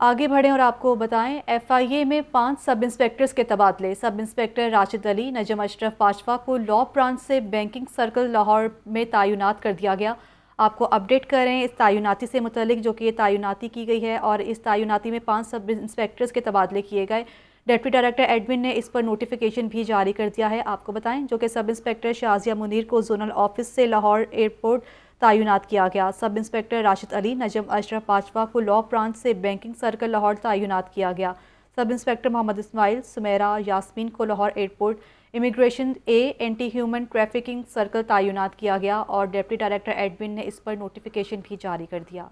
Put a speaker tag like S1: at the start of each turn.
S1: आगे बढ़ें और आपको बताएं एफआईए में पांच सब इंस्पेक्टर्स के तबादले सब इंस्पेक्टर राशिद अली नजम अशरफ पाशवा को लॉ ब्रांच से बैंकिंग सर्कल लाहौर में तैनात कर दिया गया आपको अपडेट करें इस तैनाती से मुतलिक जो कि ये तैनाती की गई है और इस तैनाती में पांच सब इंस्पेक्टर्स के तबादले किए गए डेप्टी डायरेक्टर एडमिन ने इस पर नोटिफिकेशन भी जारी कर दिया है आपको बताएं जो कि सब इंस्पेक्टर शाजिया मुनीर को जोनल ऑफिस से लाहौर एयरपोर्ट तैनात किया गया सब इंस्पेक्टर राशिद अली नजम अशरफ पाचवा को लॉ ब्रांच से बैंकिंग सर्कल लाहौर तैनात किया गया सब इंस्पेक्टर मोहम्मद इसमाइल सुमेरा यासमीन को Lahore airport immigration A anti human trafficking circle तैनात किया गया और डेप्टी डायरेक्टर एडमिन ने इस पर नोटिफिकेशन भी जारी कर दिया